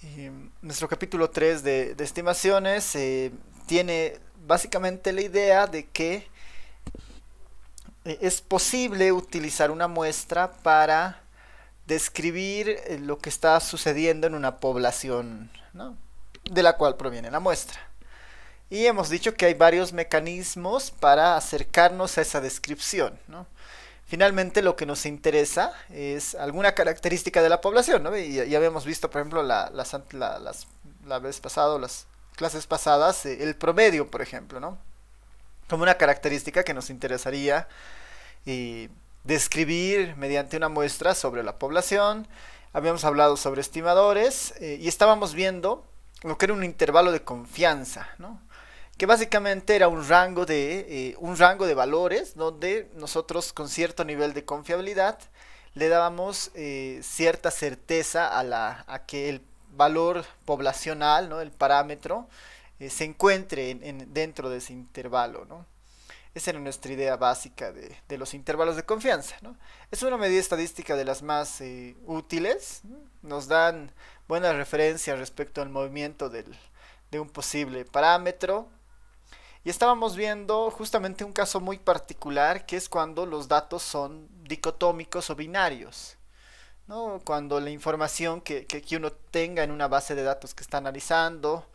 Em, nuestro capítulo 3 de, estimaciones eh, tiene básicamente la idea de que eh, es posible utilizar una muestra para describir eh, lo que está sucediendo en una población ¿no? de la cual proviene la muestra. Y hemos dicho que hay varios mecanismos para acercarnos a esa descripción. ¿no? Finalmente lo que nos interesa es alguna característica de la población, ¿no? Y ya habíamos visto, por ejemplo, la, las, las, vez pasado, las clases pasadas, eh, el promedio, por ejemplo, ¿no? Como una característica que nos interesaría eh, describir mediante una muestra sobre la población. Habíamos hablado sobre estimadores eh, y estábamos viendo lo que era un intervalo de confianza, ¿no? que básicamente era un rango de, eh, un rango de valores donde nosotros con cierto nivel de confiabilidad le dábamos eh, cierta certeza a, que el valor poblacional, el parámetro, eh, se encuentre dentro de ese intervalo. ¿no? Esa era nuestra idea básica de, los intervalos de confianza. Es una medida estadística de las más útiles, nos dan buenas referencias respecto al movimiento de un posible parámetro, y estábamos viendo justamente un caso muy particular que es cuando los datos son dicotómicos o binarios. Cuando la información que, uno tenga en una base de datos que está analizando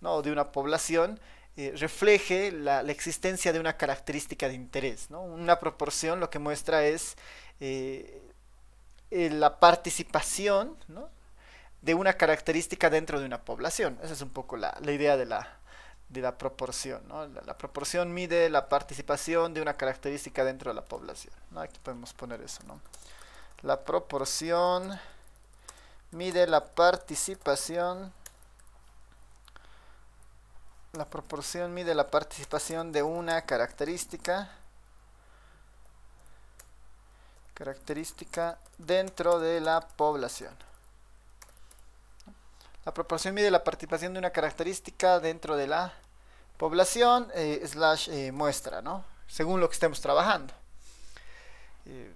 ¿no? de una población eh, refleje la, existencia de una característica de interés. ¿no? Una proporción lo que muestra es eh, eh, la participación de una característica dentro de una población. Esa es un poco la idea de la, de la proporción. La, proporción mide la participación de una característica dentro de la población. Aquí podemos poner eso. ¿no? La proporción mide la participación. La proporción mide la participación de una característica característica dentro de la población. La proporción mide la participación de una característica dentro de la población eh, slash eh, muestra, ¿no? Según lo que estemos trabajando. Eh,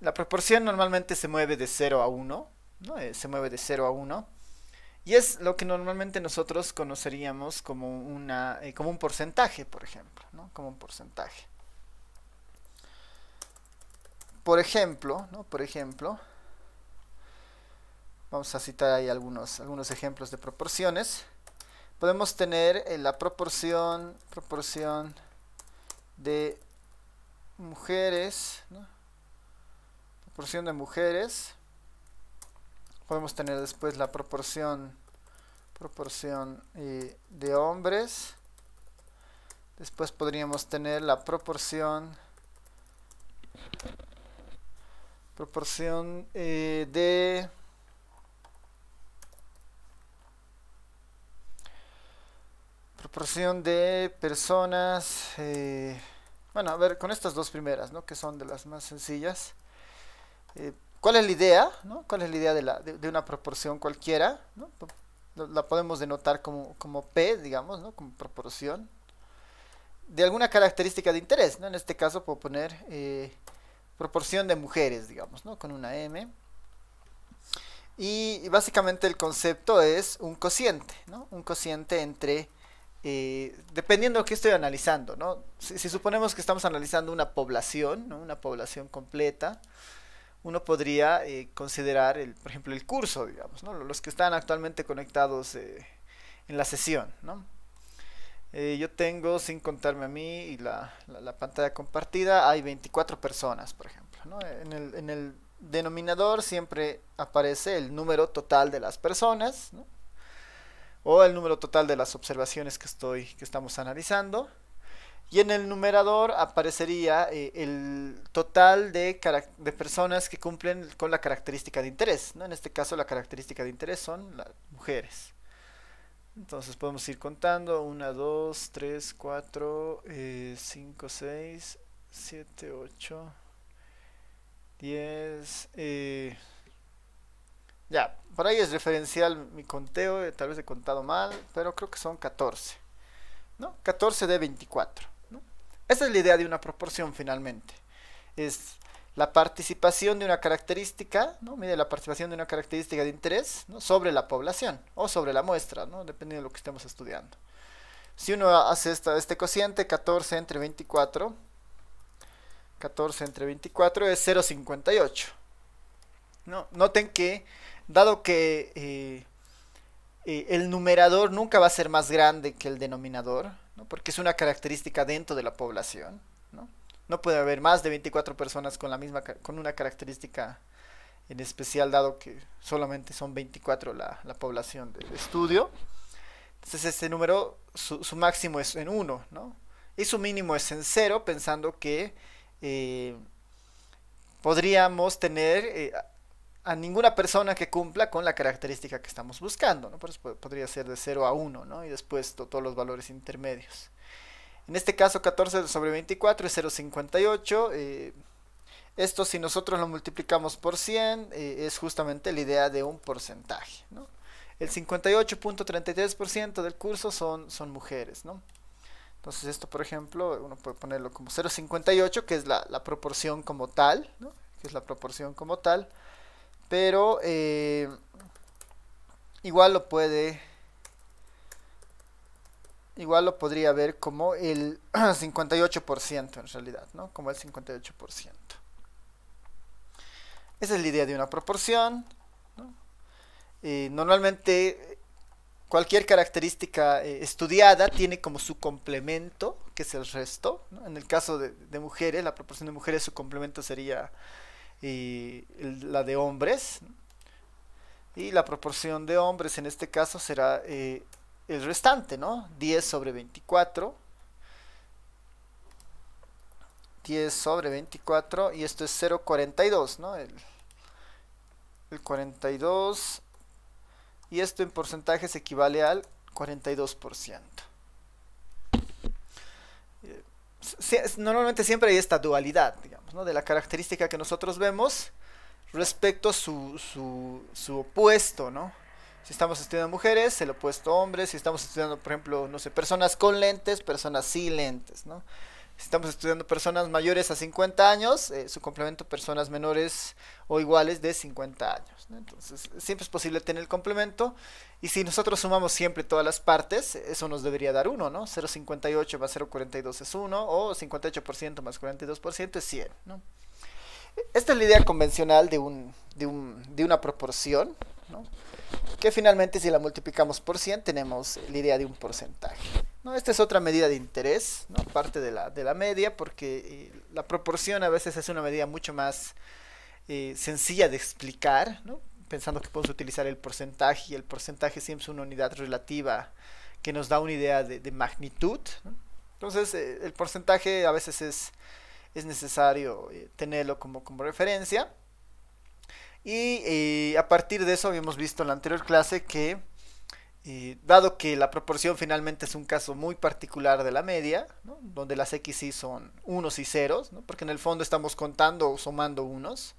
la proporción normalmente se mueve de 0 a 1, ¿no? se mueve de 0 a 1. Y es lo que normalmente nosotros conoceríamos como, una, como un porcentaje, por ejemplo, ¿no? Como un porcentaje. Por ejemplo, ¿no? Por ejemplo... Vamos a citar ahí algunos, algunos ejemplos de proporciones. Podemos tener eh, la proporción, proporción de mujeres, proporción de mujeres. Podemos tener después la proporción, proporción eh, de hombres. Después podríamos tener la proporción proporción eh, de proporción de personas, eh, bueno, a ver, con estas dos primeras, ¿no? Que son de las más sencillas. Eh, ¿Cuál es la idea? ¿no? ¿Cuál es la idea de, una proporción cualquiera? La podemos denotar como, P, digamos, ¿no? como proporción. De alguna característica de interés, ¿no? En este caso puedo poner eh, proporción de mujeres, digamos, ¿no? Con una M. Y, básicamente el concepto es un cociente, ¿no? Un cociente entre eh, dependiendo de qué estoy analizando, Si, suponemos que estamos analizando una población, ¿no? una población completa, uno podría eh, considerar, el, por ejemplo, el curso, digamos, los que están actualmente conectados eh, en la sesión. yo tengo, sin contarme a mí y la, pantalla compartida, hay 24 personas, por ejemplo. En, el, denominador siempre aparece el número total de las personas, o el número total de las observaciones que, estoy, que estamos analizando. Y en el numerador aparecería eh, el total de, de, personas que cumplen con la característica de interés. En este caso la característica de interés son las mujeres. Entonces podemos ir contando. 1, 2, 3, 4, 5, 6, 7, 8, 10. Ya, por ahí es referencial mi conteo, eh, tal vez he contado mal, pero creo que son 14. ¿no? 14 de 24. Esa es la idea de una proporción finalmente. Es la participación de una característica, ¿no? mide la participación de una característica de interés sobre la población o sobre la muestra, ¿no? dependiendo de lo que estemos estudiando. Si uno hace esta, este cociente, 14 entre 24, 14 entre 24 es 0,58. ¿no? Noten que dado que eh, eh, el numerador nunca va a ser más grande que el denominador, porque es una característica dentro de la población. ¿no? puede haber más de 24 personas con, la misma, con una característica en especial, dado que solamente son 24 la, población de estudio. Entonces este número, su, máximo es en 1, y su mínimo es en 0, pensando que... Eh, podríamos tener a ninguna persona que cumpla con la característica que estamos buscando. Por eso podría ser de 0 a 1 y después todos los valores intermedios. En este caso 14 sobre 24 es 0,58. Eh, esto si nosotros lo multiplicamos por 100 eh, es justamente la idea de un porcentaje. ¿no? El 58.33% del curso son, son mujeres. Entonces esto por ejemplo uno puede ponerlo como 0,58 que es la, proporción como tal. Que es la proporción como tal pero eh, igual lo puede. Igual lo podría ver como el 58% en realidad, ¿no? Como el 58%. Esa es la idea de una proporción. Eh, normalmente cualquier característica eh, estudiada tiene como su complemento, que es el resto. En el caso de, mujeres, la proporción de mujeres, su complemento sería y la de hombres. Y la proporción de hombres en este caso será eh, el restante, ¿no? 10 sobre 24. 10 sobre 24 y esto es 0,42, El, el 42 y esto en porcentajes equivale al 42%. Eh, normalmente siempre hay esta dualidad, digamos. Pues, de la característica que nosotros vemos respecto a su, opuesto, ¿no? Si estamos estudiando mujeres, el opuesto hombres, si estamos estudiando, por ejemplo, no sé, personas con lentes, personas sin lentes, ¿no? estamos estudiando personas mayores a 50 años, eh, su complemento personas menores o iguales de 50 años. Entonces, siempre es posible tener el complemento. Y si nosotros sumamos siempre todas las partes, eso nos debería dar 1, ¿no? 0,58 más 0,42 es 1, o 58% más 42% es 100, Esta es la idea convencional de, de una proporción, que finalmente si la multiplicamos por 100 tenemos la idea de un porcentaje. Esta es otra medida de interés, ¿no? parte de la, de la media, porque eh, la proporción a veces es una medida mucho más eh, sencilla de explicar, pensando que podemos utilizar el porcentaje y el porcentaje siempre es una unidad relativa que nos da una idea de, magnitud. Entonces eh, el porcentaje a veces es, es necesario tenerlo como, como referencia. Y a partir de eso habíamos visto en la anterior clase que y dado que la proporción finalmente es un caso muy particular de la media, donde las x y son unos y ceros, porque en el fondo estamos contando o sumando unos.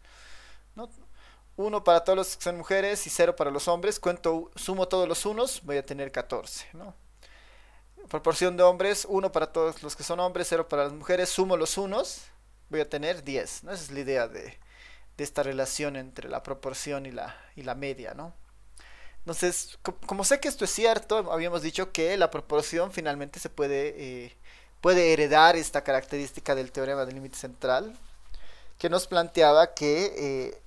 ¿no? Uno para todos los que son mujeres y cero para los hombres. Cuento, sumo todos los unos, voy a tener 14. Proporción de hombres, uno para todos los que son hombres, cero para las mujeres. Sumo los unos, voy a tener 10. Esa es la idea de, esta relación entre la proporción y la, y la media. ¿no? Entonces, como sé que esto es cierto, habíamos dicho que la proporción finalmente se puede, eh, puede heredar esta característica del teorema del límite central, que nos planteaba que eh,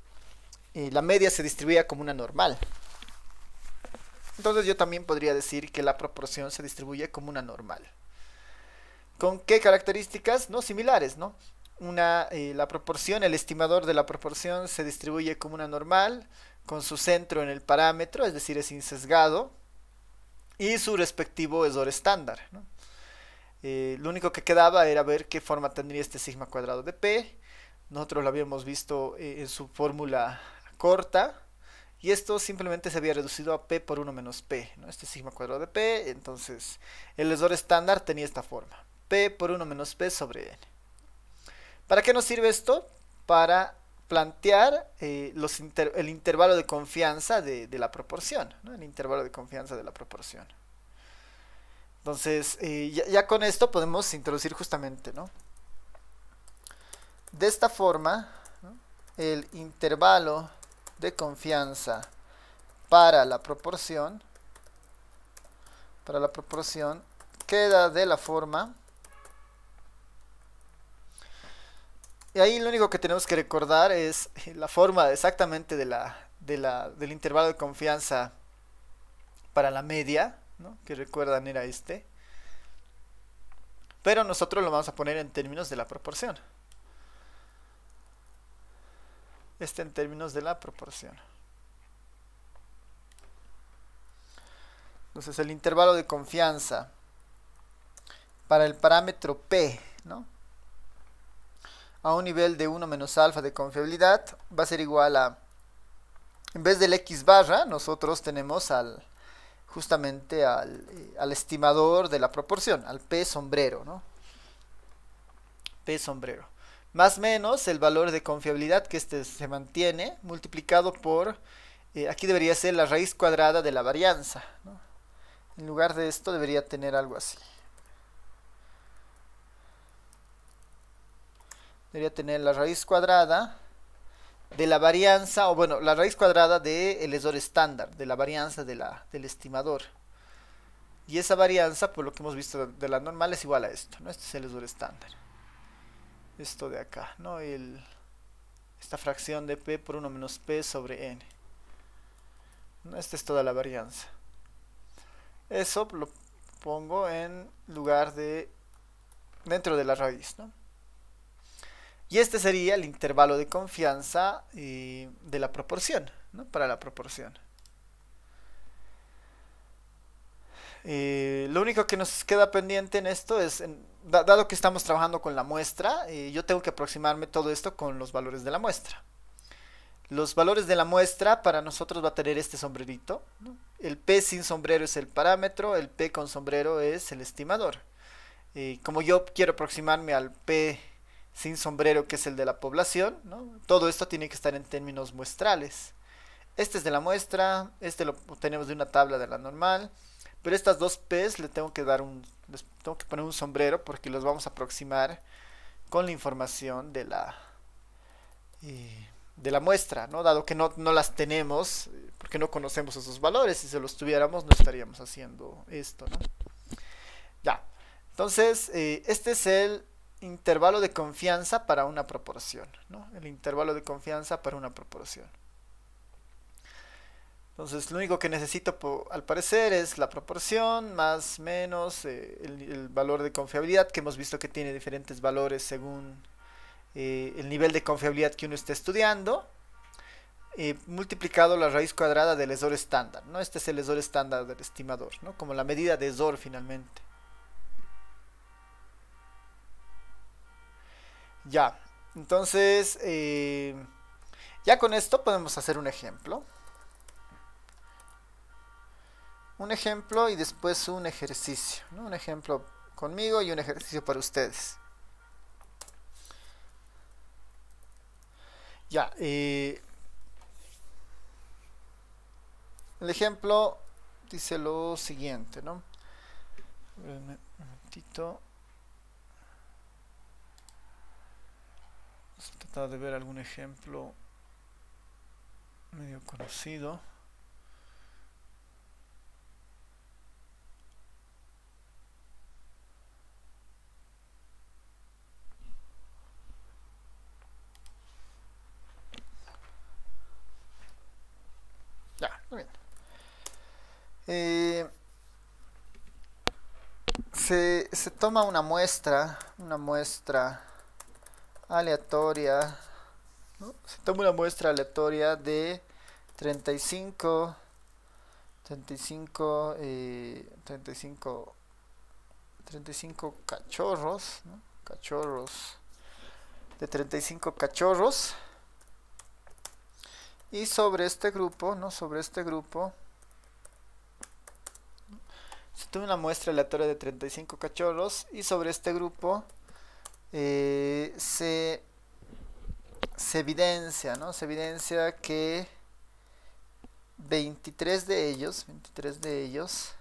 eh, la media se distribuía como una normal. Entonces yo también podría decir que la proporción se distribuye como una normal. ¿Con qué características? No similares, ¿no? una, eh, la proporción, el estimador de la proporción se distribuye como una normal, con su centro en el parámetro, es decir, es insesgado, y su respectivo esor estándar. Eh, lo único que quedaba era ver qué forma tendría este sigma cuadrado de P. Nosotros lo habíamos visto eh, en su fórmula corta. Y esto simplemente se había reducido a P por 1 menos P. ¿no? Este sigma cuadrado de P. Entonces el esor estándar tenía esta forma. P por 1 menos P sobre N. ¿Para qué nos sirve esto? Para plantear eh, el intervalo de confianza de, la proporción, el intervalo de confianza de la proporción. Entonces, eh, ya, con esto podemos introducir justamente, ¿no? De esta forma, el intervalo de confianza para la proporción, para la proporción, queda de la forma Y ahí lo único que tenemos que recordar es la forma exactamente de la, de la, del intervalo de confianza para la media, ¿no? que recuerdan era este. Pero nosotros lo vamos a poner en términos de la proporción. Este en términos de la proporción. Entonces el intervalo de confianza para el parámetro P, ¿no? a un nivel de 1 menos alfa de confiabilidad va a ser igual a, en vez del x barra, nosotros tenemos al justamente eh, al, estimador de la proporción, al p sombrero, ¿no? p sombrero. Más menos el valor de confiabilidad que este se mantiene multiplicado por, eh, aquí debería ser la raíz cuadrada de la varianza, En lugar de esto debería tener algo así. debería tener la raíz cuadrada de la varianza, o bueno, la raíz cuadrada del de estándar, de la varianza de la, del estimador. Y esa varianza, por lo que hemos visto de la normal, es igual a esto, ¿no? Este es el lesor estándar. Esto de acá, ¿no? El, esta fracción de p por 1 menos p sobre n. ¿No? Esta es toda la varianza. Eso lo pongo en lugar de... dentro de la raíz, ¿no? Y este sería el intervalo de confianza eh, de la proporción, ¿no? para la proporción. Eh, lo único que nos queda pendiente en esto es, dado que estamos trabajando con la muestra, eh, yo tengo que aproximarme todo esto con los valores de la muestra. Los valores de la muestra para nosotros va a tener este sombrerito. El P sin sombrero es el parámetro, el P con sombrero es el estimador. como yo quiero aproximarme al P sin sombrero que es el de la población, ¿no? todo esto tiene que estar en términos muestrales. Este es de la muestra, este lo tenemos de una tabla de la normal, pero estas dos P's le tengo que dar un, tengo que poner un sombrero porque los vamos a aproximar con la información de la eh, de la muestra, ¿no? Dado que no, las tenemos, porque no conocemos esos valores, si se los tuviéramos no estaríamos haciendo esto, Ya, entonces eh, este es el intervalo de confianza para una proporción, ¿no? El intervalo de confianza para una proporción. Entonces lo único que necesito al parecer es la proporción más menos eh, el, valor de confiabilidad que hemos visto que tiene diferentes valores según eh, el nivel de confiabilidad que uno esté estudiando eh, multiplicado la raíz cuadrada del error estándar. ¿no? Este es el ESOR estándar del estimador, ¿no? como la medida de error finalmente. Ya, entonces, eh, ya con esto podemos hacer un ejemplo. Un ejemplo y después un ejercicio. Un ejemplo conmigo y un ejercicio para ustedes. Ya, eh, el ejemplo dice lo siguiente, ¿no? Un momentito. de ver algún ejemplo medio conocido. Ya, Eh, se, se toma una muestra, una muestra aleatoria. Se toma una muestra aleatoria de 35, 35, 35, 35 cachorros, cachorros, de 35 cachorros. Y sobre este grupo, ¿no? Sobre este grupo, se toma una muestra aleatoria de 35 cachorros y sobre este grupo eh, se, evidencia, ¿no? Se evidencia que 23 de ellos, 23 de ellos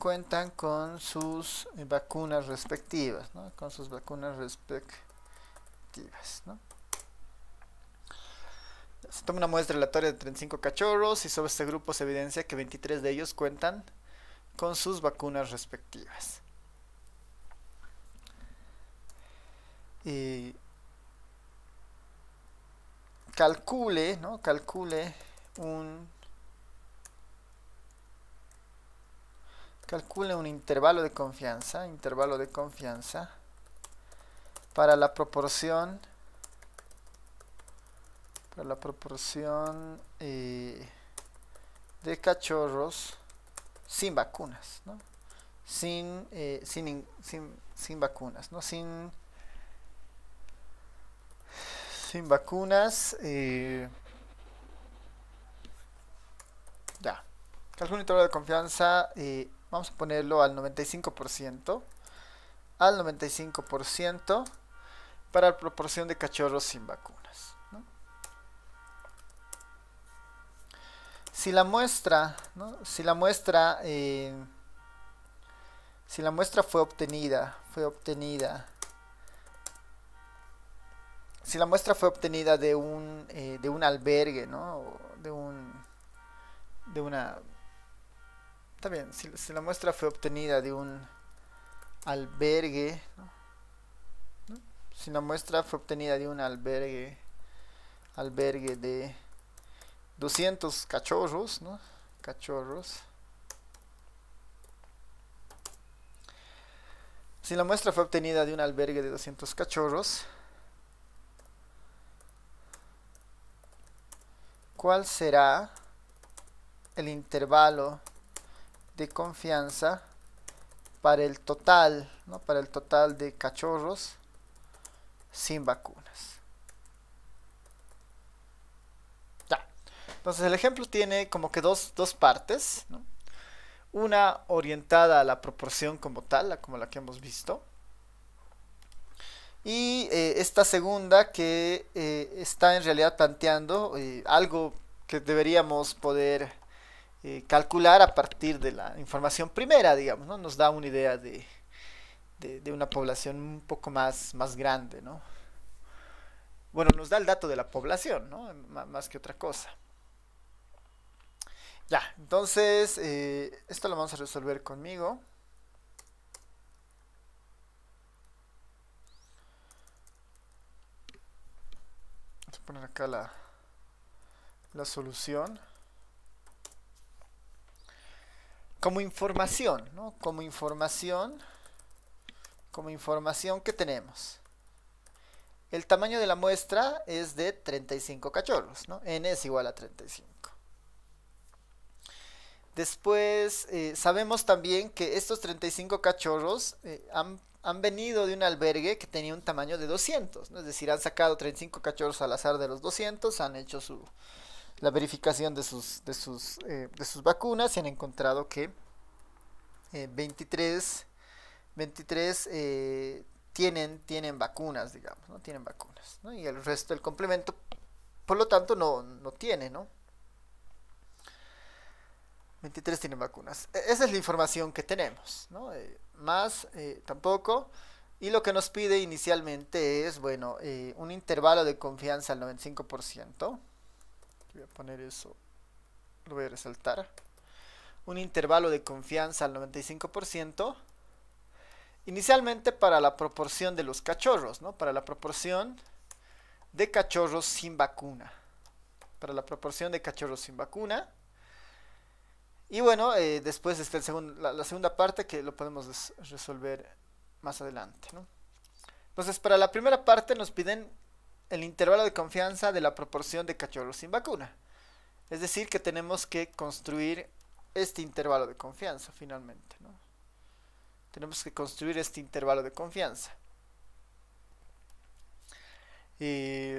cuentan con sus vacunas respectivas, ¿no? Con sus vacunas respectivas, Se toma una muestra relatoria de 35 cachorros y sobre este grupo se evidencia que 23 de ellos cuentan con sus vacunas respectivas. eh, calcule, ¿no? Calcule un calcule un intervalo de confianza, intervalo de confianza para la proporción para la proporción eh, de cachorros sin vacunas, ¿no? sin, eh, sin, sin, sin vacunas, ¿no? sin sin vacunas. Eh, ya. el un de confianza. Eh, vamos a ponerlo al 95%. Al 95% para la proporción de cachorros sin vacunas. Si la muestra, si la muestra, eh, si la muestra fue obtenida, fue obtenida si la muestra fue obtenida de un, eh, de un albergue, ¿no? de un. de una. Está bien, si, la muestra fue obtenida de un albergue, Si la muestra fue obtenida de un albergue, albergue de 200 cachorros, ¿no? Cachorros. Si la muestra fue obtenida de un albergue de 200 cachorros, cuál será el intervalo de confianza para el total, para el total de cachorros sin vacunas. Ya. Entonces el ejemplo tiene como que dos, partes. Una orientada a la proporción como tal, como la que hemos visto. Y eh, esta segunda que eh, está en realidad planteando eh, algo que deberíamos poder calcular a partir de la información primera, digamos, ¿no? Nos da una idea de, una población un poco más, más grande, ¿no? Bueno, nos da el dato de la población, ¿no? más que otra cosa. Ya, entonces, esto lo vamos a resolver conmigo. poner acá la, la solución. Como información, ¿no? Como información, como información que tenemos. El tamaño de la muestra es de 35 cachorros, ¿no? N es igual a 35. Después, eh, sabemos también que estos 35 cachorros eh, han han venido de un albergue que tenía un tamaño de 200, es decir, han sacado 35 cachorros al azar de los 200, han hecho la verificación de sus, de sus, eh, sus vacunas y han encontrado que 23, eh, 23 eh, tienen, tienen vacunas, digamos, ¿no? tienen vacunas, y el resto del complemento, por lo tanto, no, tiene, ¿no? 23 tienen vacunas. E-, esa es la información que tenemos, ¿no? más eh, tampoco. Y lo que nos pide inicialmente es, bueno, eh, un intervalo de confianza al 95%. Voy a poner eso, lo voy a resaltar. Un intervalo de confianza al 95%. Inicialmente para la proporción de los cachorros, ¿no? Para la proporción de cachorros sin vacuna. Para la proporción de cachorros sin vacuna. Y bueno, eh, después está la, segunda parte que lo podemos resolver más adelante. Entonces, para la primera parte nos piden el intervalo de confianza de la proporción de cachorros sin vacuna. Es decir, que tenemos que construir este intervalo de confianza finalmente. Tenemos que construir este intervalo de confianza. Y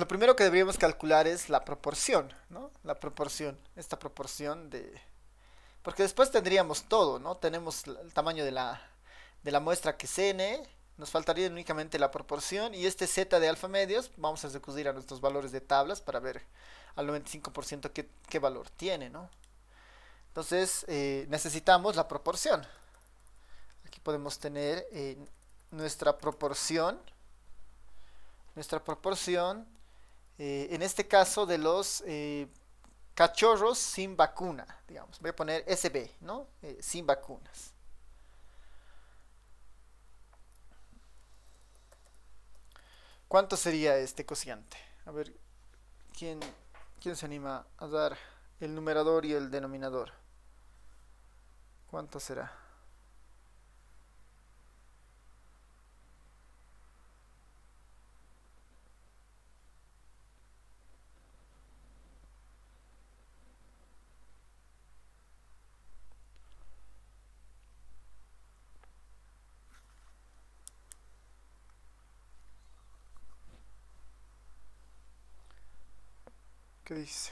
lo primero que deberíamos calcular es la proporción, ¿no? La proporción, esta proporción de... Porque después tendríamos todo, ¿no? Tenemos el tamaño de la, muestra que es n, nos faltaría únicamente la proporción y este z de alfa medios, vamos a recurrir a nuestros valores de tablas para ver al 95% qué, valor tiene, ¿no? Entonces eh, necesitamos la proporción. Aquí podemos tener eh, nuestra proporción. Nuestra proporción eh, en este caso de los eh, cachorros sin vacuna, digamos, voy a poner SB, ¿no? Eh, sin vacunas. ¿Cuánto sería este cociente? A ver, ¿quién, ¿quién se anima a dar el numerador y el denominador? ¿Cuánto será? Cris.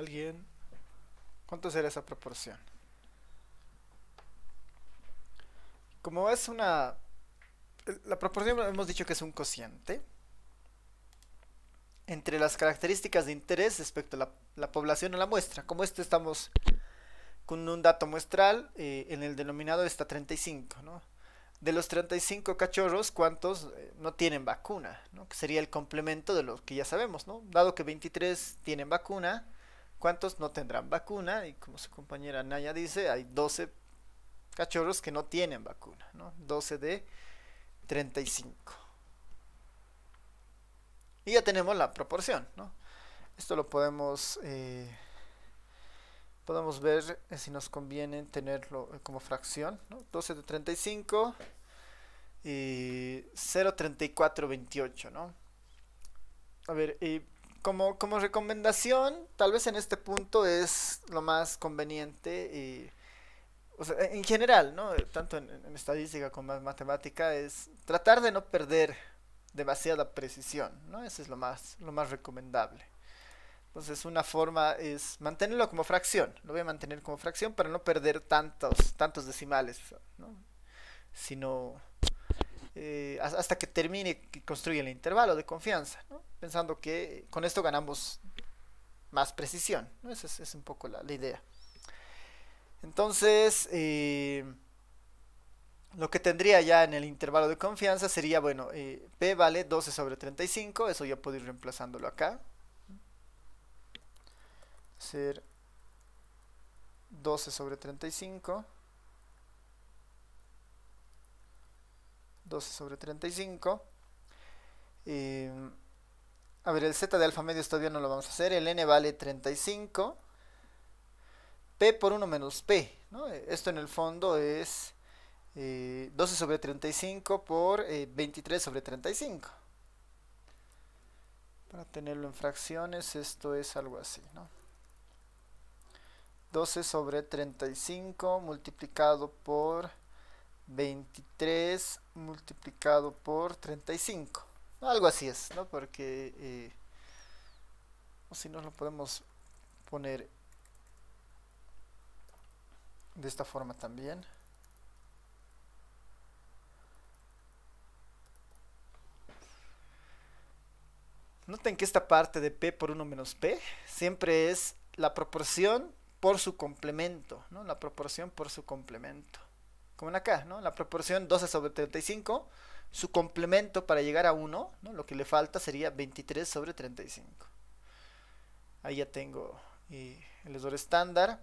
alguien. ¿Cuánto será esa proporción? Como es una... Eh, la proporción hemos dicho que es un cociente. Entre las características de interés respecto a la, población o la muestra. Como esto estamos con un dato muestral, eh, en el denominado está 35, de los 35 cachorros, ¿cuántos eh, no tienen vacuna? Que sería el complemento de lo que ya sabemos, Dado que 23 tienen vacuna, ¿Cuántos no tendrán vacuna? Y como su compañera Naya dice, hay 12 cachorros que no tienen vacuna, ¿no? 12 de 35. Y ya tenemos la proporción, ¿no? Esto lo podemos, eh, podemos ver eh, si nos conviene tenerlo eh, como fracción, ¿no? 12 de 35 y 0,3428, ¿no? A ver, y como, recomendación, tal vez en este punto es lo más conveniente y, o sea, en general, ¿no? tanto en, estadística como en matemática, es tratar de no perder demasiada precisión, ¿no? Eso es lo más, lo más recomendable. Entonces una forma es mantenerlo como fracción, lo voy a mantener como fracción para no perder tantos, tantos decimales, ¿no? sino eh, hasta que termine y construya el intervalo de confianza. ¿no? pensando que con esto ganamos más precisión. Esa es, un poco la, idea. Entonces, eh, lo que tendría ya en el intervalo de confianza sería, bueno, eh, P vale 12 sobre 35, eso ya puedo ir reemplazándolo acá. Ser 12 sobre 35. 12 sobre 35. A ver, el z de alfa medio todavía no lo vamos a hacer. El n vale 35. P por 1 menos P. Esto en el fondo es 12 eh, sobre 35 por 23 eh, sobre 35. Para tenerlo en fracciones, esto es algo así. ¿no? 12 sobre 35 multiplicado por 23 multiplicado por 35 algo así es, ¿no? Porque eh, si no lo podemos poner de esta forma también. Noten que esta parte de P por 1 menos P siempre es la proporción por su complemento, ¿no? La proporción por su complemento como en acá, ¿no? La proporción 12 sobre 35, su complemento para llegar a 1, Lo que le falta sería 23 sobre 35. Ahí ya tengo eh, el error estándar.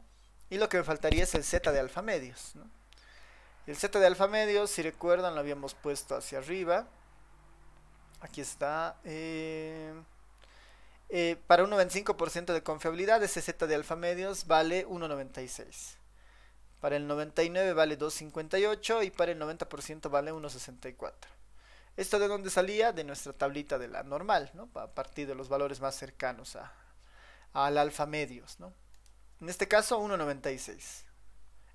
Y lo que me faltaría es el z de alfa medios. El z de alfa medios, si recuerdan, lo habíamos puesto hacia arriba. Aquí está. Eh, eh, para un 95% de confiabilidad, ese z de alfa medios vale 1.96. Para el 99 vale 2.58 y para el 90% vale 1.64. ¿Esto de dónde salía? De nuestra tablita de la normal, ¿no? A partir de los valores más cercanos a, al alfa medios, ¿no? En este caso 1.96.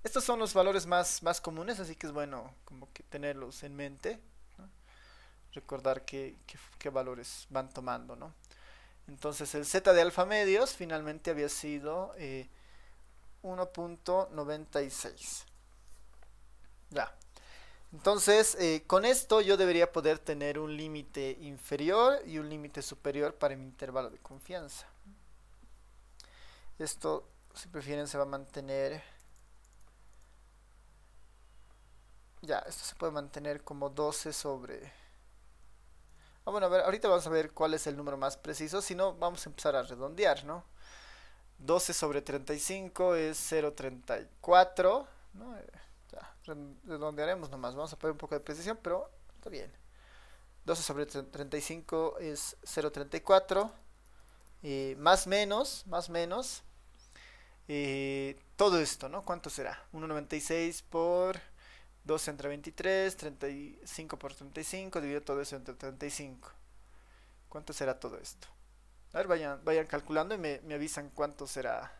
Estos son los valores más, más comunes, así que es bueno como que tenerlos en mente. ¿no? Recordar qué, qué, valores van tomando, ¿no? Entonces el Z de alfa medios finalmente había sido... Eh, 1.96. Ya. Entonces, eh, con esto yo debería poder tener un límite inferior y un límite superior para mi intervalo de confianza. Esto, si prefieren, se va a mantener... Ya, esto se puede mantener como 12 sobre... Ah, bueno, a ver, ahorita vamos a ver cuál es el número más preciso, si no, vamos a empezar a redondear, ¿no? 12 sobre 35 es 0.34, eh, redondearemos nomás, vamos a poner un poco de precisión, pero está bien. 12 sobre 35 es 0.34, y más menos, más menos, todo esto, ¿no? ¿Cuánto será? 1.96 por 12 entre 23, 35 por 35, dividido todo eso entre 35. ¿Cuánto será todo esto? vayan, vayan calculando y me, me avisan cuánto será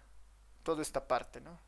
toda esta parte, ¿no?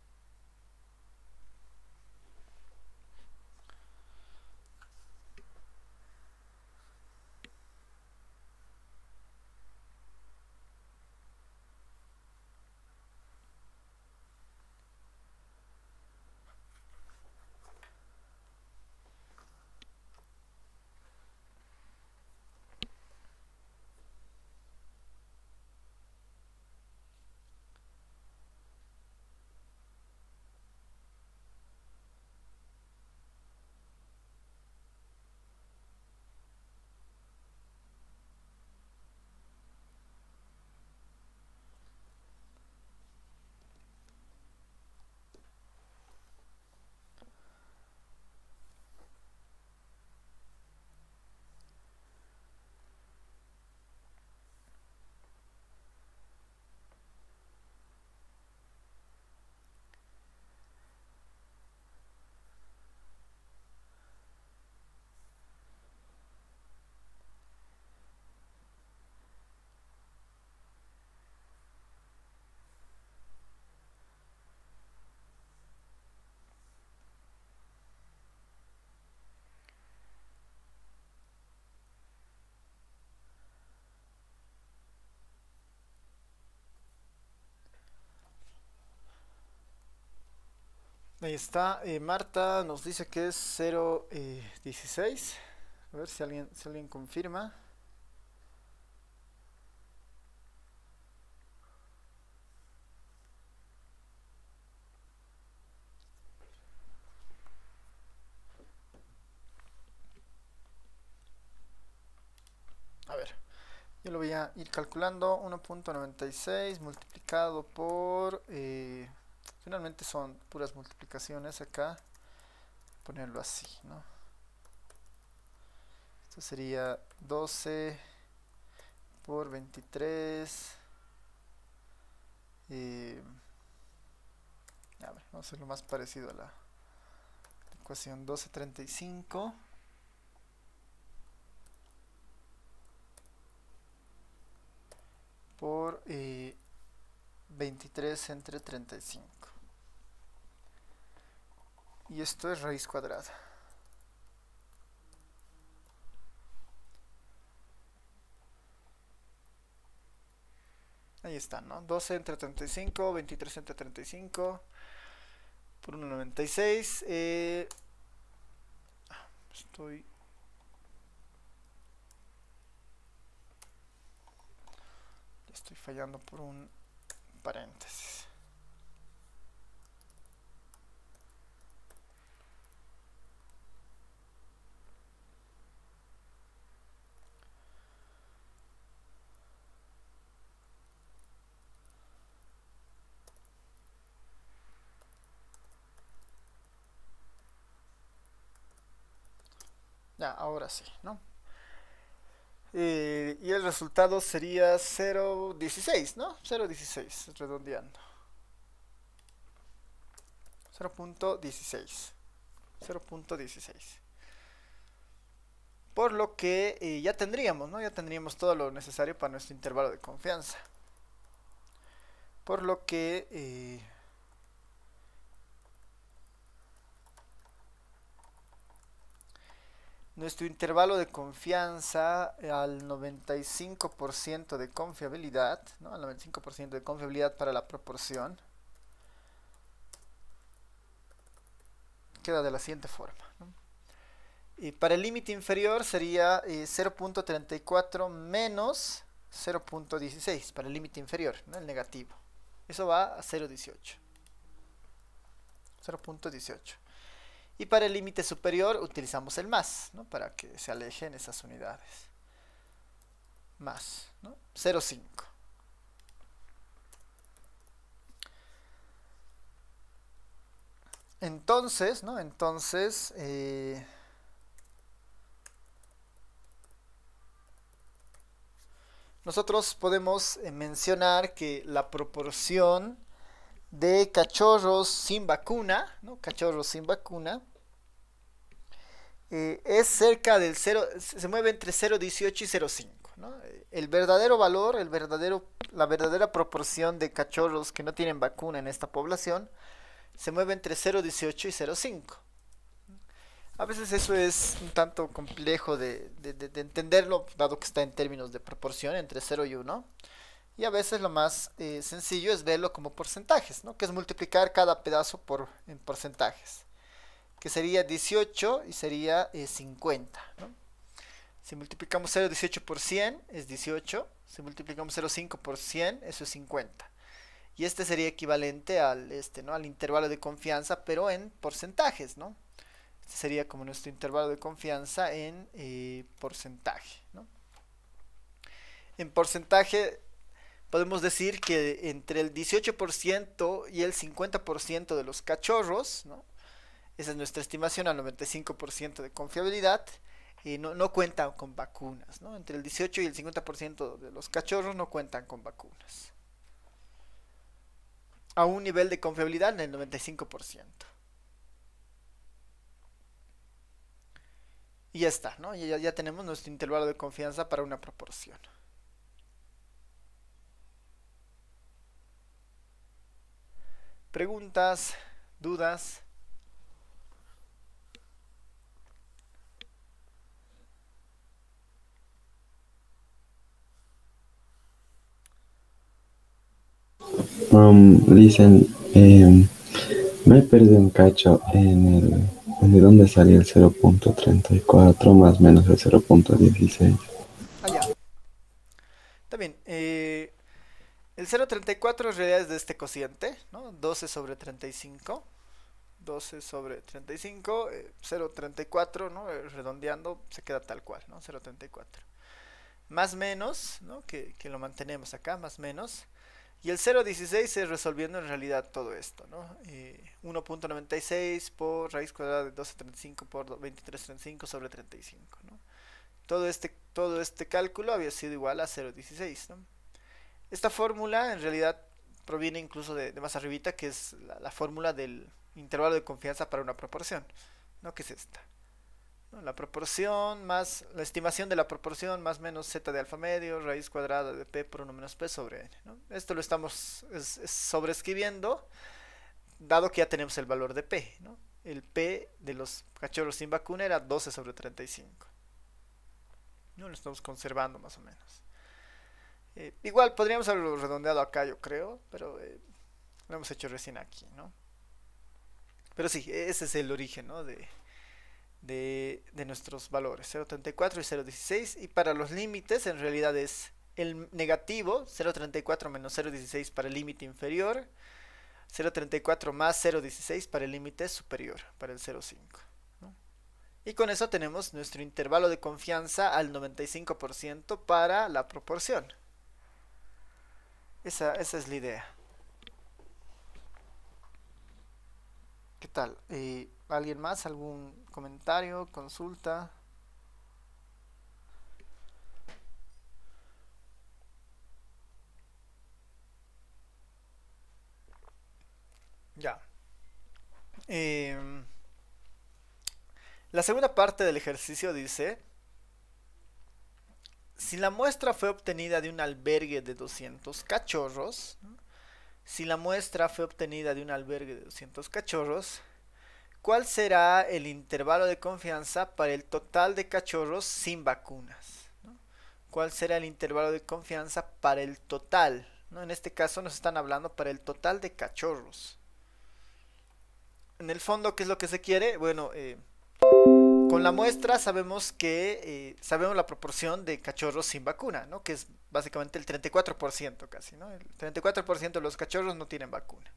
Ahí está, eh, Marta nos dice que es 016. Eh, a ver si alguien, si alguien confirma. A ver, yo lo voy a ir calculando. 1.96 multiplicado por... Eh, Finalmente son puras multiplicaciones acá. Ponerlo así, ¿no? Esto sería 12 por 23. Eh, a vamos a hacer lo más parecido a la ecuación 1235. por 23 eh, entre 35 y esto es raíz cuadrada. Ahí está, ¿no? 12 entre 35, 23 entre 35, por 1,96. Eh, estoy... Estoy fallando por un paréntesis. ahora sí, ¿no? Eh, y el resultado sería 0.16, ¿no? 0.16, redondeando. 0.16. 0.16. Por lo que eh, ya tendríamos, ¿no? Ya tendríamos todo lo necesario para nuestro intervalo de confianza. Por lo que... Eh, Nuestro intervalo de confianza al 95% de confiabilidad, al 95% de confiabilidad para la proporción, queda de la siguiente forma. Y para el límite inferior sería 0.34 eh, menos 0.16 para el límite inferior, el negativo. Eso va a 0.18. 0.18. Y para el límite superior utilizamos el más, ¿no? Para que se alejen esas unidades. Más, ¿no? 0,5. Entonces, ¿no? Entonces, eh, nosotros podemos eh, mencionar que la proporción de cachorros sin vacuna, ¿no? Cachorros sin vacuna. Eh, es cerca del 0, se mueve entre 0,18 y 0,5. ¿no? El verdadero valor, el verdadero, la verdadera proporción de cachorros que no tienen vacuna en esta población se mueve entre 0,18 y 0,5. A veces eso es un tanto complejo de, de, entenderlo, dado que está en términos de proporción entre 0 y 1. Y a veces lo más eh, sencillo es verlo como porcentajes, ¿no? que es multiplicar cada pedazo por, en porcentajes, que sería 18 y sería 50. Eh, si multiplicamos 0,18 por 100 es 18, si multiplicamos 0,5 por 100 eso es 50. Y este sería equivalente al, este, ¿no? al intervalo de confianza, pero en porcentajes, ¿no? Este sería como nuestro intervalo de confianza en eh, porcentaje, ¿no? En porcentaje podemos decir que entre el 18% y el 50% de los cachorros, esa es nuestra estimación al 95% de confiabilidad, y no, cuentan con vacunas. Entre el 18 y el 50% de los cachorros no cuentan con vacunas. A un nivel de confiabilidad en el 95%. Y ya está, ¿no? ya, ya tenemos nuestro intervalo de confianza para una proporción. preguntas, dudas. Um, dicen, eh, me perdí un cacho en el, en el donde treinta el 0.34 más menos el 0.16. punto dieciséis? Ah, Está bien. Eh, el 0.34 en realidad es de este cociente, ¿no? 12 sobre 35. 12 sobre 35, 0.34, eh, ¿no? Eh, redondeando se queda tal cual, ¿no? 0.34. Más menos, ¿no? Que, lo mantenemos acá, más menos. Y el 0.16 es resolviendo en realidad todo esto, ¿no? 1.96 eh, por raíz cuadrada de 12.35 por 23.35 sobre 35, ¿no? Todo este, todo este cálculo había sido igual a 0.16, ¿no? Esta fórmula en realidad proviene incluso de, más arribita, que es la, fórmula del intervalo de confianza para una proporción, ¿no? que es esta. La proporción más la estimación de la proporción más menos z de alfa medio raíz cuadrada de p por 1 menos p sobre n. Esto lo estamos es, sobreescribiendo dado que ya tenemos el valor de p. ¿no? El p de los cachorros sin vacuna era 12 sobre 35. ¿no? Lo estamos conservando más o menos. Eh, igual podríamos haberlo redondeado acá, yo creo, pero eh, lo hemos hecho recién aquí, ¿no? Pero sí, e-, ese es el origen, De, nuestros valores, 0.34 y 0.16. Y para los límites, en realidad es el negativo, 0.34 menos 0.16 para el límite inferior, 0.34 más 0.16 para el límite superior, para el 0.5. Y con eso tenemos nuestro intervalo de confianza al 95% para la proporción. Esa, es la idea. ¿Qué tal? Eh, ¿Alguien más? ¿Algún comentario? ¿Consulta? Ya. Em, la segunda parte del ejercicio dice si la muestra fue obtenida de un albergue de 200 cachorros, si la muestra fue obtenida de un albergue de 200 cachorros, ¿cuál será el intervalo de confianza para el total de cachorros sin vacunas? ¿Cuál será el intervalo de confianza para el total? En este caso nos están hablando para el total de cachorros. En el fondo, ¿qué es lo que se quiere? Bueno, eh, con la mm. muestra sabemos que eh, sabemos la proporción de cachorros sin vacuna, ¿no? Que es básicamente el 34% casi, ¿no? El 34% de los cachorros no tienen vacuna.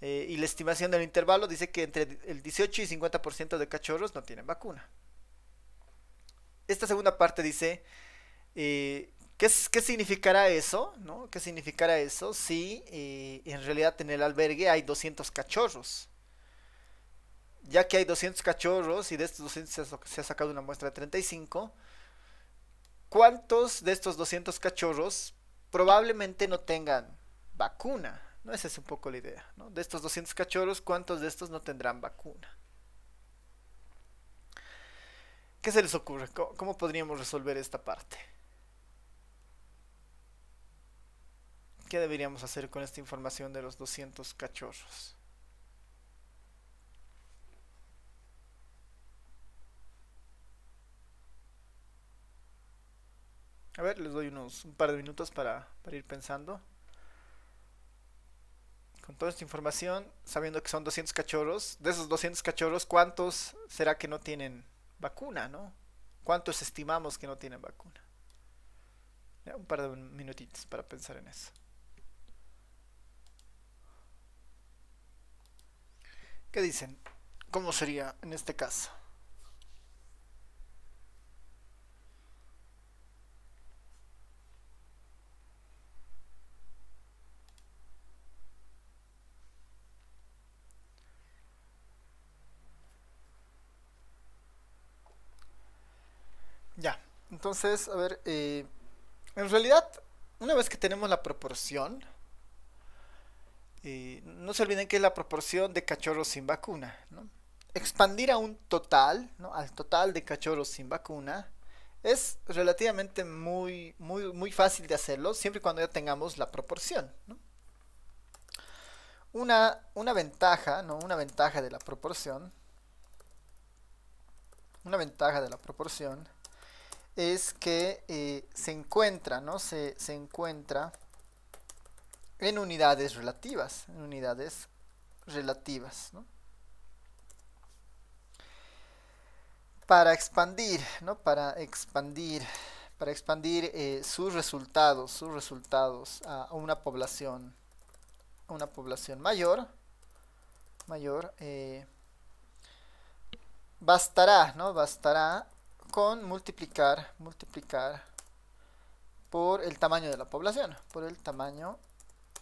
Eh, y la estimación del intervalo dice que entre el 18 y 50% de cachorros no tienen vacuna. Esta segunda parte dice, eh, ¿qué, ¿qué, significará eso? ¿no? ¿Qué significará eso si en realidad en el albergue hay 200 cachorros? ya que hay 200 cachorros y de estos 200 se ha sacado una muestra de 35, ¿cuántos de estos 200 cachorros probablemente no tengan vacuna? ¿No? Esa es un poco la idea. ¿no? De estos 200 cachorros, ¿cuántos de estos no tendrán vacuna? ¿Qué se les ocurre? cómo podríamos resolver esta parte? ¿Qué deberíamos hacer con esta información de los 200 cachorros? A ver, les doy unos un par de minutos para, ir pensando. Con toda esta información, sabiendo que son 200 cachorros, de esos 200 cachorros, ¿cuántos será que no tienen vacuna, no? ¿Cuántos estimamos que no tienen vacuna? un par de minutitos para pensar en eso. ¿Qué dicen? ¿Cómo sería en este caso? Entonces, a ver, eh, en realidad, una vez que tenemos la proporción, eh, no se olviden que es la proporción de cachorros sin vacuna. Expandir a un total, al total de cachorros sin vacuna, es relativamente muy, muy, muy fácil de hacerlo, siempre y cuando ya tengamos la proporción. Una, ventaja, ¿no? Una ventaja de la proporción. Una ventaja de la proporción es que eh, se encuentra, ¿no? Se, se, encuentra en unidades relativas, en unidades relativas, ¿no? Para expandir, ¿no? Para expandir, para expandir eh, sus resultados, sus resultados a una población, a una población mayor, mayor, eh, bastará, ¿no? Bastará con multiplicar, multiplicar por el tamaño de la población, por el tamaño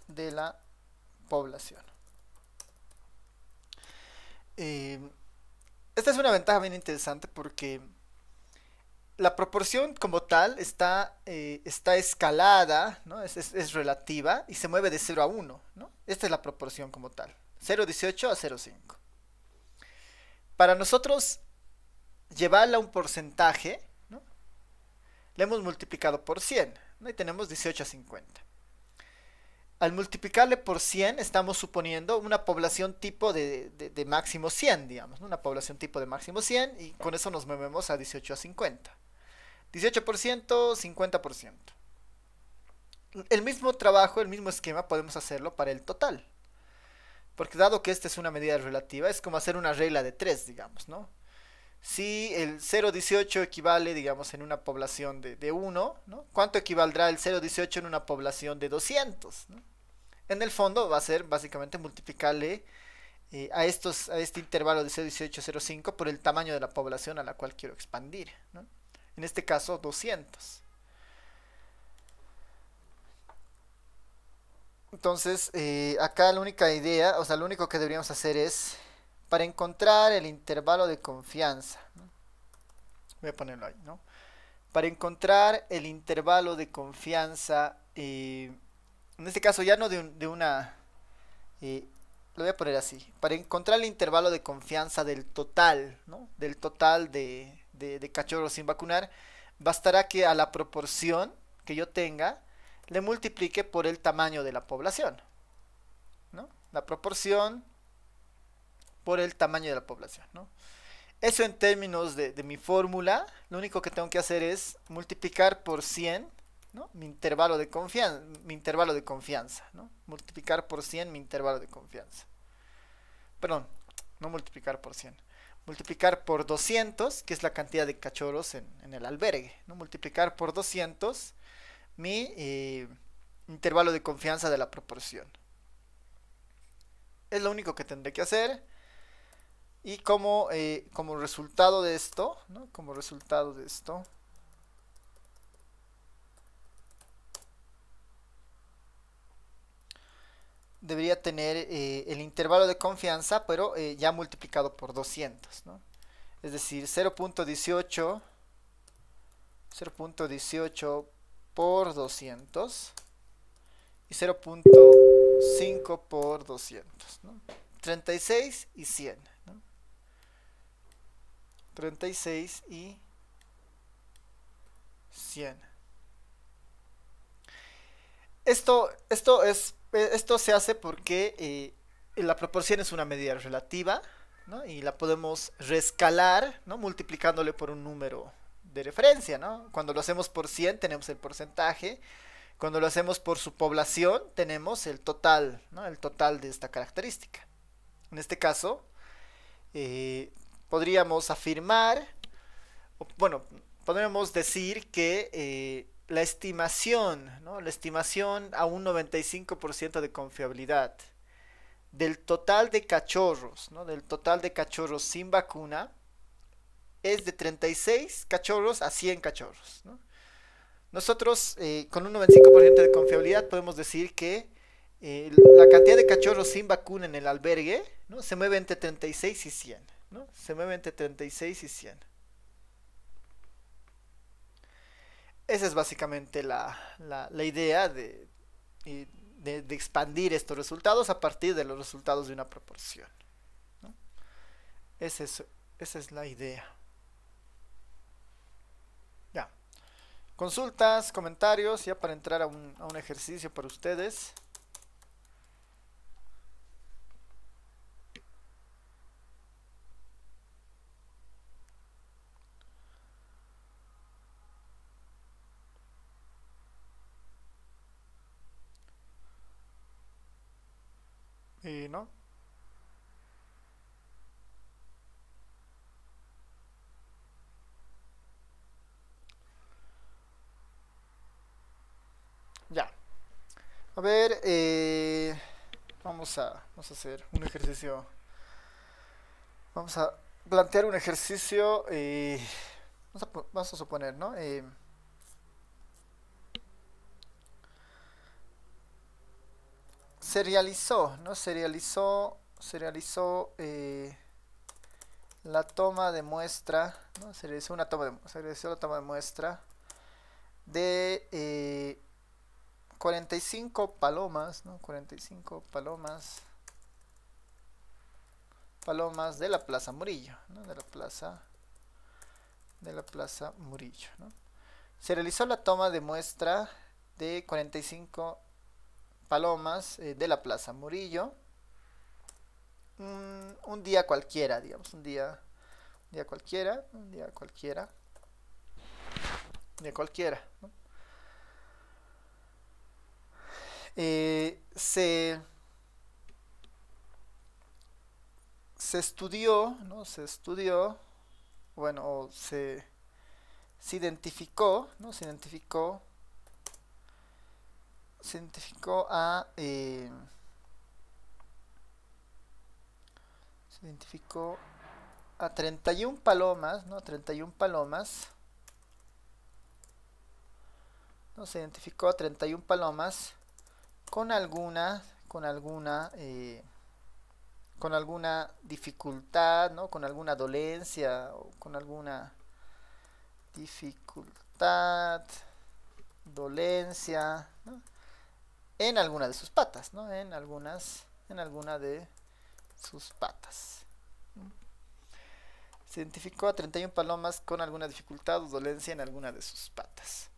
de la población. Eh, esta es una ventaja bien interesante porque la proporción como tal está, eh, está escalada, Es, relativa y se mueve de 0 a 1. Esta es la proporción como tal. 0,18 a 0,5. Para nosotros llevarla a un porcentaje, ¿no? le hemos multiplicado por 100 ¿no? y tenemos 18 a 50. Al multiplicarle por 100 estamos suponiendo una población tipo de, de máximo 100, digamos, ¿no? una población tipo de máximo 100 y con eso nos movemos a 18 a 50. 18%, 50%. El mismo trabajo, el mismo esquema podemos hacerlo para el total. Porque dado que esta es una medida relativa, es como hacer una regla de 3, digamos, ¿no? Si el 0,18 equivale, digamos, en una población de, 1, ¿cuánto equivaldrá el 0,18 en una población de 200? En el fondo va a ser básicamente multiplicarle eh, a, estos, a este intervalo de 0,18,05 por el tamaño de la población a la cual quiero expandir. En este caso, 200. Entonces, eh, acá la única idea, o sea, lo único que deberíamos hacer es para encontrar el intervalo de confianza. Voy a ponerlo ahí, ¿no? Para encontrar el intervalo de confianza, eh, en este caso ya no de, una... Eh, lo voy a poner así. Para encontrar el intervalo de confianza del total, ¿no? Del total de, de cachorros sin vacunar, bastará que a la proporción que yo tenga, le multiplique por el tamaño de la población. ¿no? La proporción por el tamaño de la población, Eso en términos de, mi fórmula, lo único que tengo que hacer es multiplicar por 100, Mi intervalo de confianza, mi intervalo de confianza, Multiplicar por 100 mi intervalo de confianza. Perdón, no multiplicar por 100. Multiplicar por 200, que es la cantidad de cachorros en, el albergue, ¿no? Multiplicar por 200 mi eh, intervalo de confianza de la proporción. Es lo único que tendré que hacer. Y como, eh, como resultado de esto, como resultado de esto, debería tener eh, el intervalo de confianza, pero eh, ya multiplicado por 200. Es decir, 0.18 0.18 por 200 y 0.5 por 200. 36 y 100. 36 y 100. Esto, esto, es, eh, esto se hace porque eh, la proporción es una medida relativa y la podemos rescalar ¿no? multiplicándole por un número de referencia. Cuando lo hacemos por 100 tenemos el porcentaje, cuando lo hacemos por su población tenemos el total, el total de esta característica. En este caso eh, podríamos afirmar, bueno, podríamos decir que eh, la estimación, la estimación a un 95% de confiabilidad del total de cachorros, del total de cachorros sin vacuna, es de 36 cachorros a 100 cachorros. Nosotros eh, con un 95% de confiabilidad podemos decir que eh, la cantidad de cachorros sin vacuna en el albergue se mueve entre 36 y 100. ¿no? Se mueve entre 36 y 100. Esa es básicamente la, idea de, expandir estos resultados a partir de los resultados de una proporción. esa es la idea. Ya. Consultas, comentarios, ya para entrar a un, a un ejercicio para ustedes. ver, eh, vamos, a, vamos a hacer un ejercicio. Vamos a plantear un ejercicio. Eh, vamos, a, suponer, ¿no? Eh, se realizó, ¿no? Se realizó, se realizó la toma de muestra, Se realizó una toma de, se realizó la toma de muestra de 45 palomas, ¿no? 45 palomas. Palomas de la Plaza Murillo, ¿no? De la Plaza de la Plaza Murillo, ¿no? Se realizó la toma de muestra de 45 palomas eh, de la Plaza Murillo. Un, día cualquiera, digamos, un día, un día cualquiera, un día cualquiera, un día cualquiera, ¿no? eh, se, se estudió, ¿no? Se estudió, bueno, se, se identificó, ¿no? Se identificó, se identificó a... Eh, se identificó a 31 palomas, ¿no? 31 palomas. ¿no? Se identificó a 31 palomas con con alguna, con alguna eh, dificultad, Con alguna dolencia, o con alguna dificultad, dolencia, En alguna de sus patas, En algunas, en alguna de sus patas. Se identificó a 31 palomas con alguna dificultad o dolencia en alguna de sus patas.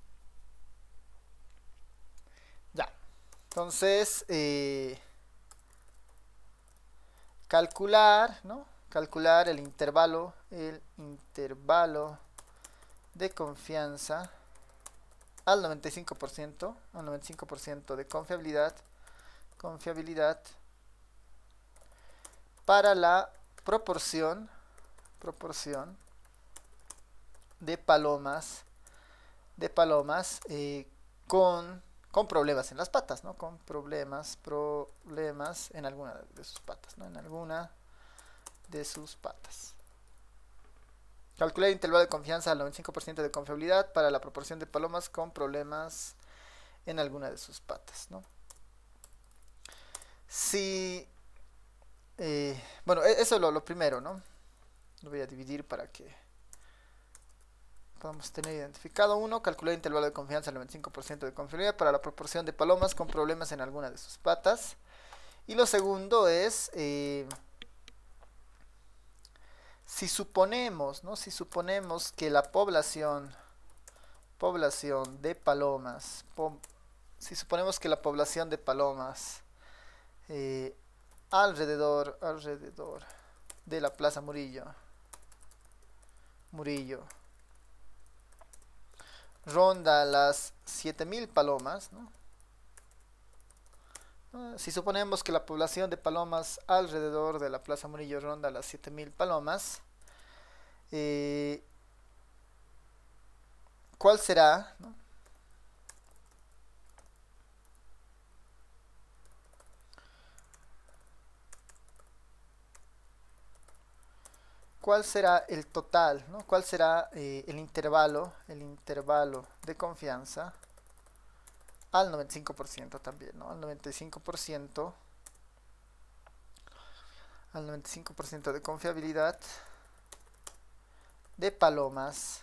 Entonces, eh, calcular, ¿no? Calcular el intervalo, el intervalo de confianza al 95%, al 95% de confiabilidad, confiabilidad para la proporción, proporción de palomas, de palomas eh, con con problemas en las patas, ¿no? Con problemas, problemas en alguna de sus patas, ¿no? En alguna de sus patas. Calculé el intervalo de confianza al 95% de confiabilidad para la proporción de palomas con problemas en alguna de sus patas, ¿no? Si... Eh, bueno, e-, eso es lo primero, ¿no? Lo voy a dividir para que a tener identificado uno, calcular el intervalo de confianza al 95% de confianza para la proporción de palomas con problemas en alguna de sus patas. Y lo segundo es, eh, si suponemos, ¿no? Si suponemos que la población, población de palomas, si suponemos que la población de palomas eh, alrededor, alrededor de la Plaza Murillo, Murillo, ronda las 7000 palomas. ¿no? Ah, si suponemos que la población de palomas alrededor de la Plaza Murillo ronda las 7000 palomas, eh, ¿cuál será? cuál será el total, ¿no? cuál será eh, el intervalo, el intervalo de confianza al 95% también, ¿no? Al 95%, al 95% de confiabilidad de palomas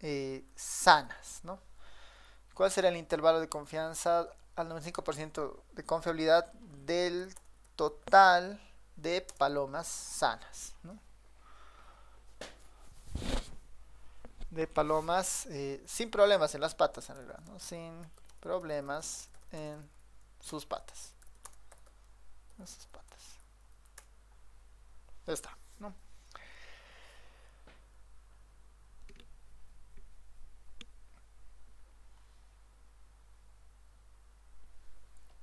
eh, sanas, ¿no? ¿Cuál será el intervalo de confianza al 95% de confiabilidad del total de palomas sanas, ¿no? de palomas eh, sin problemas en las patas, en realidad, sin problemas en sus patas. En sus patas. está, ¿no?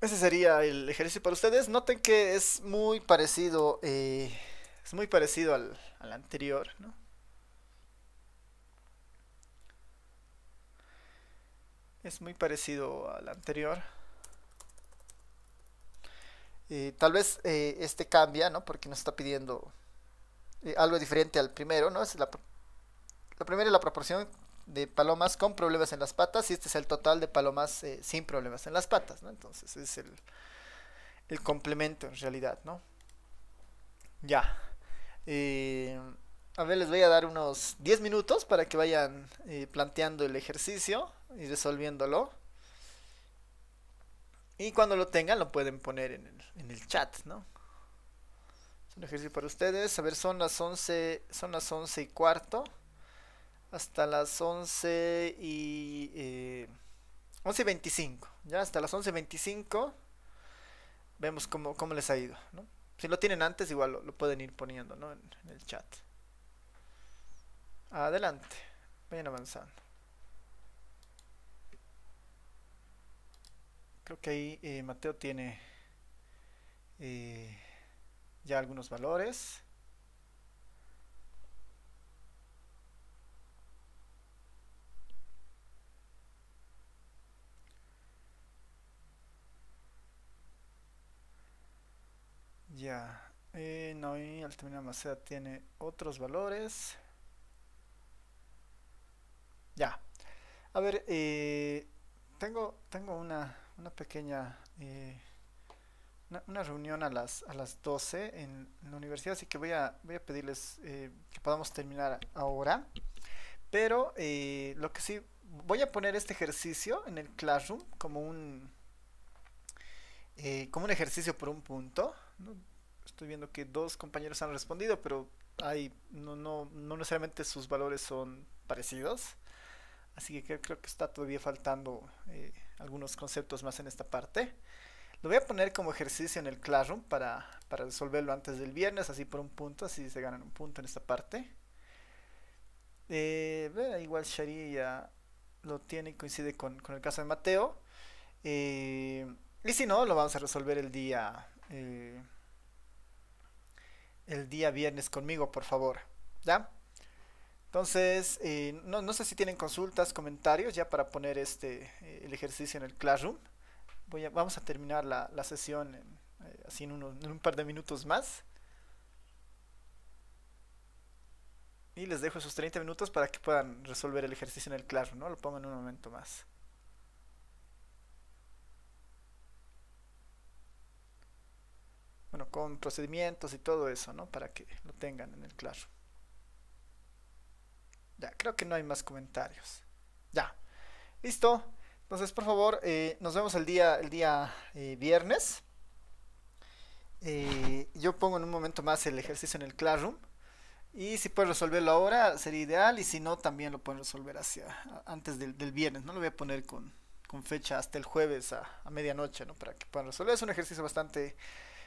Ese sería el ejercicio para ustedes. Noten que es muy parecido, eh, es muy parecido al, al anterior, ¿no? es muy parecido al anterior. Eh, tal vez eh, este cambia, ¿no? Porque nos está pidiendo eh, algo diferente al primero, ¿no? Es la, primera es la proporción de palomas con problemas en las patas y este es el total de palomas sin problemas en las patas, Entonces es el, complemento en realidad, ¿no? Ya. a ver, les voy a dar unos 10 minutos para que vayan planteando el ejercicio y resolviéndolo. Y cuando lo tengan lo pueden poner en el, chat, ¿no? Es un ejercicio para ustedes. A ver, son las 11, son las 11 y cuarto. Hasta las 11 y... Eh, 11 y 25. Ya hasta las 11 y 25 vemos cómo, cómo les ha ido, Si lo tienen antes, igual lo, pueden ir poniendo, ¿no? en el chat. Adelante. Vayan avanzando. Creo que ahí eh, Mateo tiene eh, ya algunos valores. Ya, eh, no, y terminar Maceda tiene otros valores. Ya, a ver, eh, tengo, tengo una, una pequeña eh, una, reunión a las, a las 12 en, la universidad, así que voy a, voy a pedirles eh, que podamos terminar ahora. Pero eh, lo que sí, voy a poner este ejercicio en el Classroom como un, como un ejercicio por un punto. Estoy viendo que dos compañeros han respondido, pero hay, no, no, no necesariamente sus valores son parecidos. Así que creo que está todavía faltando eh, algunos conceptos más en esta parte. Lo voy a poner como ejercicio en el Classroom para, resolverlo antes del viernes, así por un punto, así se ganan un punto en esta parte. Eh, igual Shari ya lo tiene y coincide con, el caso de Mateo. Eh, y si no, lo vamos a resolver el día, el día viernes conmigo, por favor. ¿Ya? Entonces, eh, no, sé si tienen consultas, comentarios ya para poner este eh, el ejercicio en el Classroom. Voy vamos a terminar la, sesión en, eh, así en, en un par de minutos más. Y les dejo esos 30 minutos para que puedan resolver el ejercicio en el Classroom, ¿no? Lo pongo en un momento más. Bueno, con procedimientos y todo eso, ¿no? Para que lo tengan en el Classroom. Ya, creo que no hay más comentarios. Ya. Listo. Entonces, por favor, eh, nos vemos el día, el día eh, viernes. Eh, yo pongo en un momento más el ejercicio en el Classroom. Y si puedes resolverlo ahora, sería ideal. Y si no, también lo pueden resolver hacia antes del, viernes. No lo voy a poner con, fecha hasta el jueves a, medianoche, ¿no? Para que puedan resolver. Es un ejercicio bastante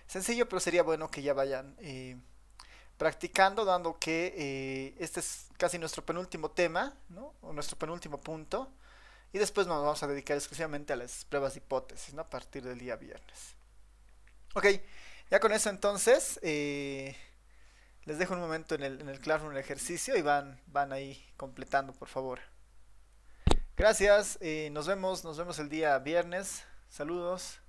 sencillo, pero sería bueno que ya vayan practicando, dando que eh, este es casi nuestro penúltimo tema, o nuestro penúltimo punto, y después nos vamos a dedicar exclusivamente a las pruebas de hipótesis, a partir del día viernes. Ok, ya con eso entonces, eh, les dejo un momento en el, en el Classroom el ejercicio y van, van ahí completando, por favor. Gracias, eh, nos vemos, nos vemos el día viernes, saludos.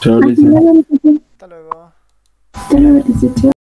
Chao, Hasta luego. Hasta luego.